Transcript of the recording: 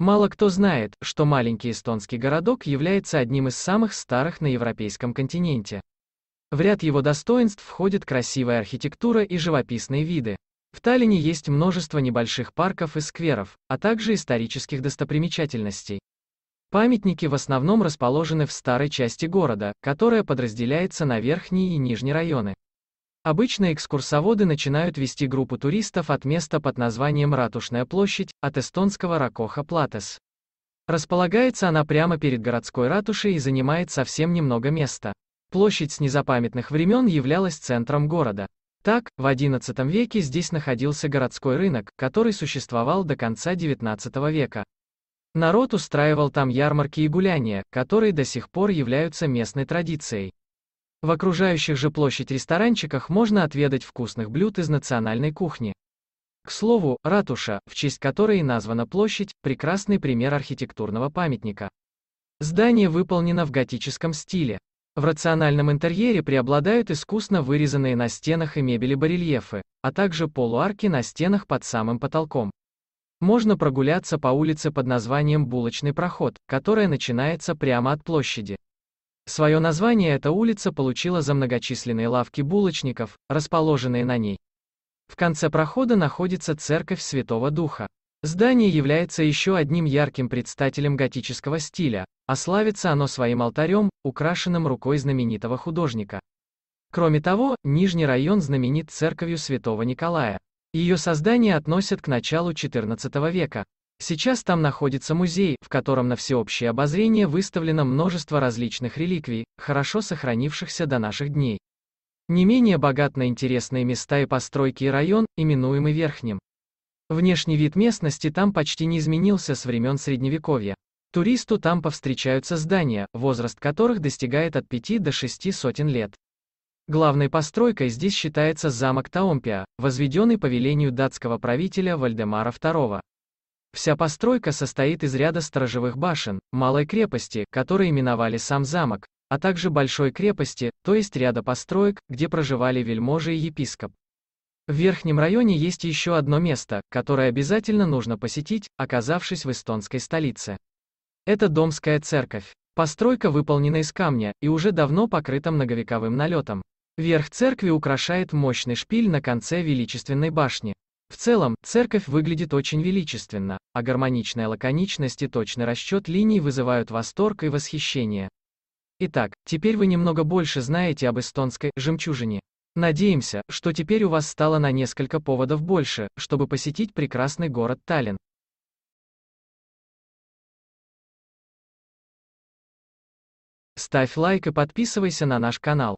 Мало кто знает, что маленький эстонский городок является одним из самых старых на европейском континенте. В ряд его достоинств входит красивая архитектура и живописные виды. В Таллине есть множество небольших парков и скверов, а также исторических достопримечательностей. Памятники в основном расположены в старой части города, которая подразделяется на верхние и нижние районы. Обычно экскурсоводы начинают вести группу туристов от места под названием Ратушная площадь, от эстонского Ракоха Платес. Располагается она прямо перед городской ратушей и занимает совсем немного места. Площадь с незапамятных времен являлась центром города. Так, в XI веке здесь находился городской рынок, который существовал до конца XIX века. Народ устраивал там ярмарки и гуляния, которые до сих пор являются местной традицией. В окружающих же площадь ресторанчиках можно отведать вкусных блюд из национальной кухни. К слову, ратуша, в честь которой и названа площадь, прекрасный пример архитектурного памятника. Здание выполнено в готическом стиле. В рациональном интерьере преобладают искусно вырезанные на стенах и мебели барельефы, а также полуарки на стенах под самым потолком. Можно прогуляться по улице под названием «Булочный проход», которая начинается прямо от площади. Свое название эта улица получила за многочисленные лавки булочников, расположенные на ней. В конце прохода находится церковь Святого Духа. Здание является еще одним ярким представителем готического стиля, а славится оно своим алтарем, украшенным рукой знаменитого художника. Кроме того, Нижний район знаменит церковью Святого Николая. Ее создание относят к началу XIV века. Сейчас там находится музей, в котором на всеобщее обозрение выставлено множество различных реликвий, хорошо сохранившихся до наших дней. Не менее богат на интересные места и постройки и район, именуемый Верхним. Внешний вид местности там почти не изменился с времен Средневековья. Туристу там повстречаются здания, возраст которых достигает от 5 до 6 сотен лет. Главной постройкой здесь считается замок Таомпиа, возведенный по велению датского правителя Вальдемара II. Вся постройка состоит из ряда сторожевых башен, малой крепости, которые именовали сам замок, а также большой крепости, то есть ряда построек, где проживали вельможи и епископ. В верхнем районе есть еще одно место, которое обязательно нужно посетить, оказавшись в эстонской столице. Это Домская церковь. Постройка выполнена из камня и уже давно покрыта многовековым налетом. Верх церкви украшает мощный шпиль на конце величественной башни. В целом, церковь выглядит очень величественно, а гармоничная лаконичность и точный расчет линий вызывают восторг и восхищение. Итак, теперь вы немного больше знаете об эстонской «жемчужине». Надеемся, что теперь у вас стало на несколько поводов больше, чтобы посетить прекрасный город Таллин. Ставь лайк и подписывайся на наш канал.